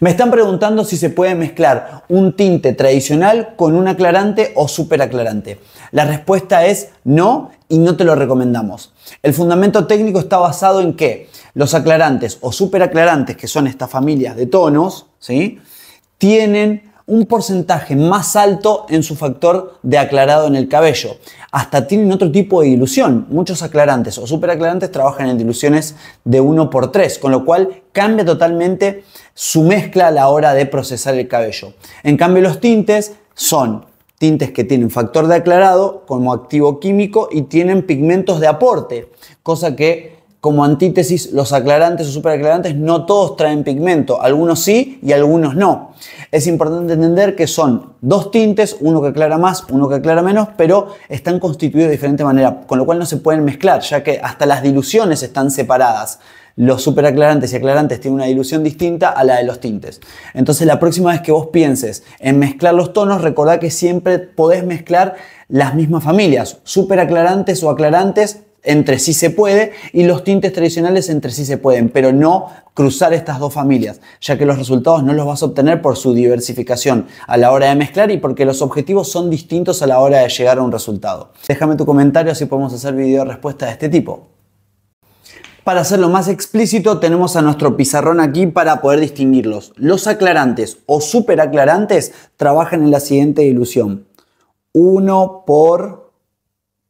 Me están preguntando si se puede mezclar un tinte tradicional con un aclarante o superaclarante. La respuesta es no y no te lo recomendamos. El fundamento técnico está basado en que los aclarantes o superaclarantes, que son estas familias de tonos, ¿sí? tienen un porcentaje más alto en su factor de aclarado en el cabello. Hasta tienen otro tipo de dilución. Muchos aclarantes o superaclarantes trabajan en diluciones de 1 por 3, con lo cual cambia totalmente su mezcla a la hora de procesar el cabello. En cambio, los tintes son tintes que tienen factor de aclarado como activo químico y tienen pigmentos de aporte, cosa que como antítesis, los aclarantes o superaclarantes no todos traen pigmento, algunos sí y algunos no. Es importante entender que son dos tintes, uno que aclara más, uno que aclara menos, pero están constituidos de diferente manera, con lo cual no se pueden mezclar, ya que hasta las diluciones están separadas. Los superaclarantes y aclarantes tienen una dilución distinta a la de los tintes. Entonces la próxima vez que vos pienses en mezclar los tonos, recordá que siempre podés mezclar las mismas familias, superaclarantes o aclarantes entre sí se puede y los tintes tradicionales entre sí se pueden, pero no cruzar estas dos familias, ya que los resultados no los vas a obtener por su diversificación a la hora de mezclar y porque los objetivos son distintos a la hora de llegar a un resultado. Déjame tu comentario si podemos hacer video respuesta de este tipo. Para hacerlo más explícito, tenemos a nuestro pizarrón aquí para poder distinguirlos. Los aclarantes o superaclarantes trabajan en la siguiente ilusión. 1 por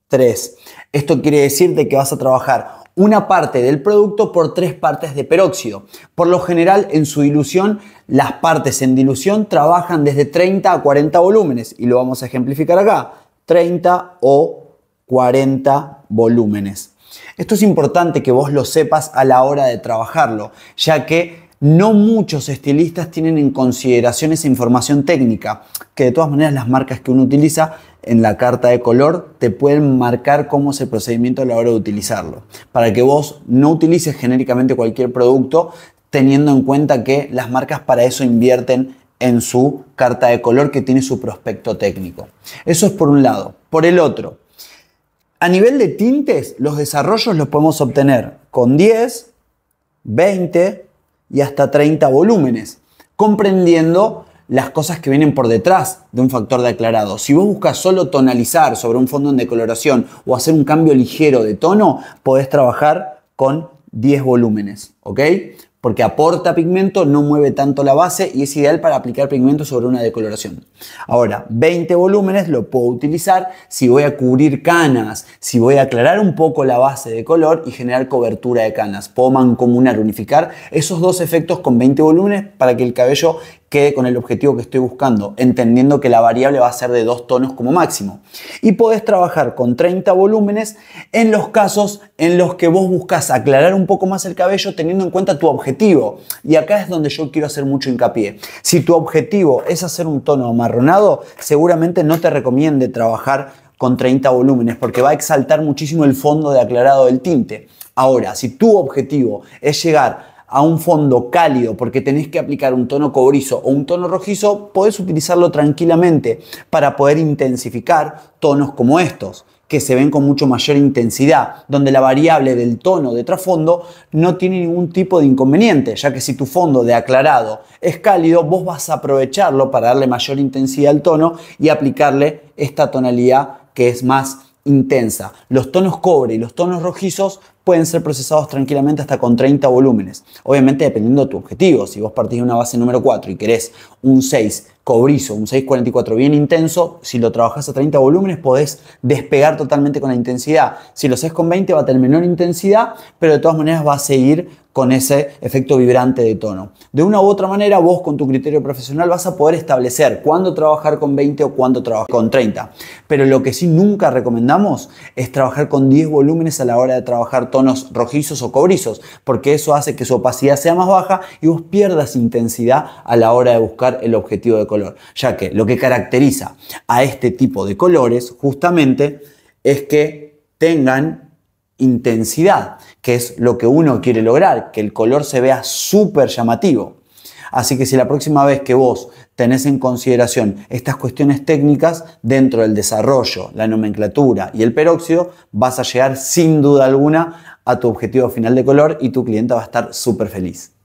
3. Esto quiere decir que vas a trabajar una parte del producto por tres partes de peróxido. Por lo general, en su dilución, las partes en dilución trabajan desde 30 a 40 volúmenes y lo vamos a ejemplificar acá, 30 o 40 volúmenes. Esto es importante que vos lo sepas a la hora de trabajarlo, ya que no muchos estilistas tienen en consideración esa información técnica, que de todas maneras las marcas que uno utiliza en la carta de color te pueden marcar cómo es el procedimiento a la hora de utilizarlo, para que vos no utilices genéricamente cualquier producto teniendo en cuenta que las marcas para eso invierten en su carta de color que tiene su prospecto técnico. Eso es por un lado. Por el otro, a nivel de tintes, los desarrollos los podemos obtener con 10, 20, y hasta 30 volúmenes, comprendiendo las cosas que vienen por detrás de un factor de aclarado. Si vos buscas solo tonalizar sobre un fondo en decoloración o hacer un cambio ligero de tono, podés trabajar con 10 volúmenes, ¿ok? porque aporta pigmento, no mueve tanto la base y es ideal para aplicar pigmento sobre una decoloración. Ahora, 20 volúmenes lo puedo utilizar si voy a cubrir canas, si voy a aclarar un poco la base de color y generar cobertura de canas. Puedo mancomunar, unificar esos dos efectos con 20 volúmenes para que el cabello quede con el objetivo que estoy buscando, entendiendo que la variable va a ser de dos tonos como máximo. Y podés trabajar con 30 volúmenes en los casos en los que vos buscas aclarar un poco más el cabello teniendo en cuenta tu objetivo. Y acá es donde yo quiero hacer mucho hincapié. Si tu objetivo es hacer un tono amarronado, seguramente no te recomiende trabajar con 30 volúmenes porque va a exaltar muchísimo el fondo de aclarado del tinte. Ahora, si tu objetivo es llegar a un fondo cálido porque tenés que aplicar un tono cobrizo o un tono rojizo, podés utilizarlo tranquilamente para poder intensificar tonos como estos que se ven con mucho mayor intensidad, donde la variable del tono de trasfondo no tiene ningún tipo de inconveniente, ya que si tu fondo de aclarado es cálido, vos vas a aprovecharlo para darle mayor intensidad al tono y aplicarle esta tonalidad que es más intensa. Los tonos cobre y los tonos rojizos pueden ser procesados tranquilamente hasta con 30 volúmenes. Obviamente dependiendo de tu objetivo, si vos partís de una base número 4 y querés un 6 cobrizo, un 644 bien intenso, si lo trabajas a 30 volúmenes podés despegar totalmente con la intensidad. Si lo haces con 20 va a tener menor intensidad, pero de todas maneras va a seguir con ese efecto vibrante de tono. De una u otra manera, vos con tu criterio profesional vas a poder establecer cuándo trabajar con 20 o cuándo trabajar con 30. Pero lo que sí nunca recomendamos es trabajar con 10 volúmenes a la hora de trabajar tonos rojizos o cobrizos, porque eso hace que su opacidad sea más baja y vos pierdas intensidad a la hora de buscar el objetivo de color ya que lo que caracteriza a este tipo de colores justamente es que tengan intensidad, que es lo que uno quiere lograr, que el color se vea súper llamativo. Así que si la próxima vez que vos tenés en consideración estas cuestiones técnicas dentro del desarrollo, la nomenclatura y el peróxido, vas a llegar sin duda alguna a tu objetivo final de color y tu cliente va a estar súper feliz.